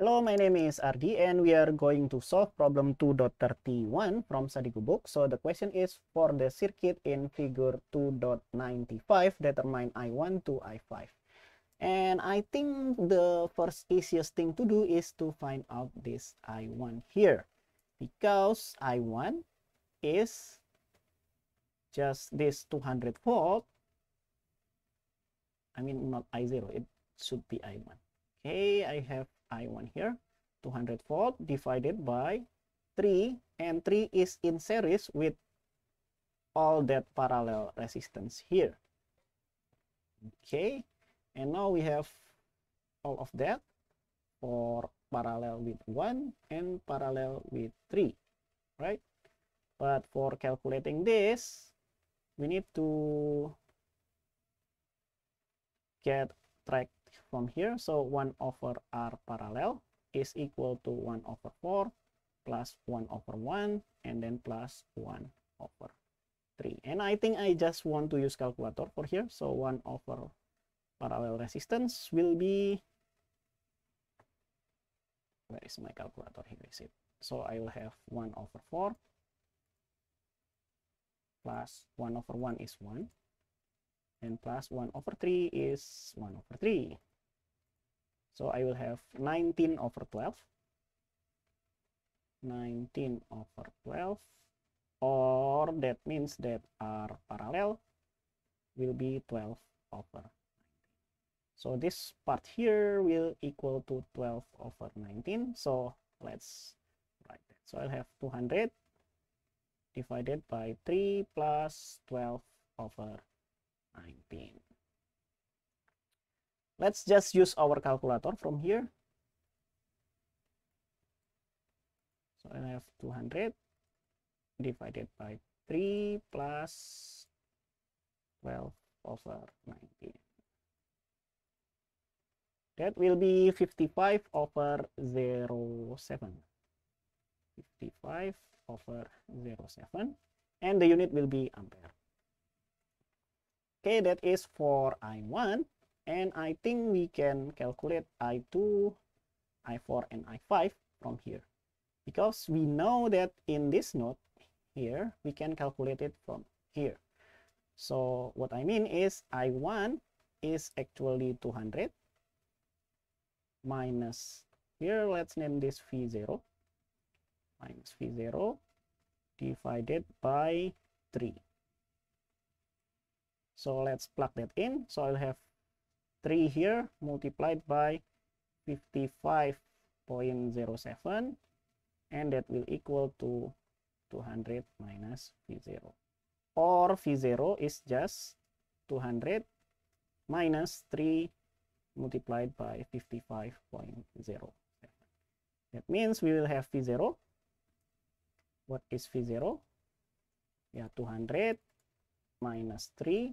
Hello, my name is RD and we are going to solve problem 2.31 from Sadiku book. So the question is for the circuit in figure 2.95 determine I1 to I5. And I think the first easiest thing to do is to find out this I1 here because I1 is just this 200 volt. I mean not I0, it should be I1. Okay, I have I1 here, 200 volt divided by 3, and 3 is in series with all that parallel resistance here. Okay, and now we have all of that for parallel with 1 and parallel with 3, right? But for calculating this, we need to get track from here. So 1 over r parallel is equal to 1 over 4 plus 1 over 1 and then plus 1 over 3. And I think I just want to use calculator for here. So 1 over parallel resistance will be where is my calculator here is it so i will have 1 over 4 plus 1 over 1 is 1 and plus 1 over 3 is 1 over 3 so I will have 19 over 12 19 over 12 or that means that are parallel will be 12 over 19 so this part here will equal to 12 over 19 so let's write that so I'll have 200 divided by 3 plus 12 over 19. Let's just use our calculator from here. So I have 200 divided by 3 plus 12 over 19. That will be 55 over 0, 07. 55 over 0, 07. And the unit will be ampere okay that is for i1 and i think we can calculate i2 i4 and i5 from here because we know that in this node here we can calculate it from here so what i mean is i1 is actually 200 minus here let's name this v0 minus v0 divided by 3 so let's plug that in. So I'll have 3 here multiplied by 55.07 and that will equal to 200 minus V0 or V0 is just 200 minus 3 multiplied by 55.07 that means we will have V0 what is V0 yeah 200 minus 3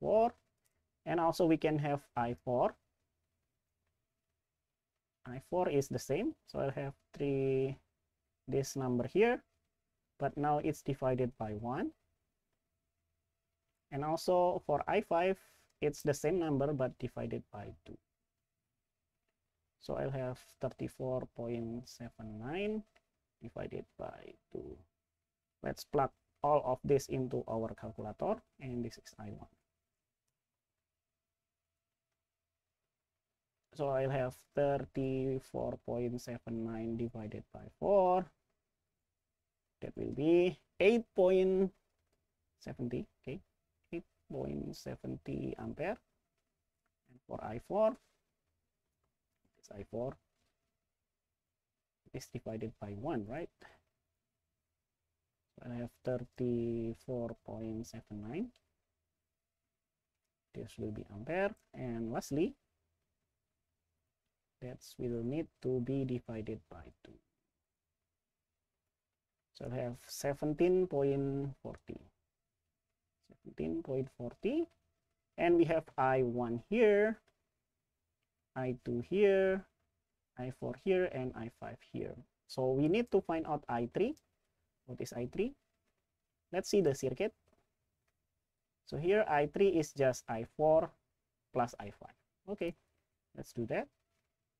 Four, and also we can have i4 i4 is the same so i'll have three this number here but now it's divided by one and also for i5 it's the same number but divided by two so i'll have 34.79 divided by two let's plug all of this into our calculator and this is i1 so I'll have 34.79 divided by 4 that will be 8.70 okay 8.70 ampere and for i4 this i4 is divided by 1 right so I have 34.79 this will be ampere and lastly that will need to be divided by 2 so I have 17.40 17.40 and we have i1 here i2 here i4 here and i5 here so we need to find out i3 what is i3 let's see the circuit so here i3 is just i4 plus i5 okay let's do that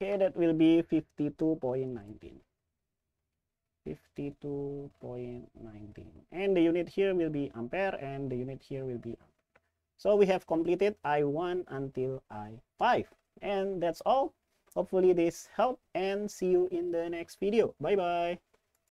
Okay, that will be 52.19. 52.19. And the unit here will be ampere and the unit here will be ampere. So we have completed I1 until I5. And that's all. Hopefully this helped and see you in the next video. Bye-bye.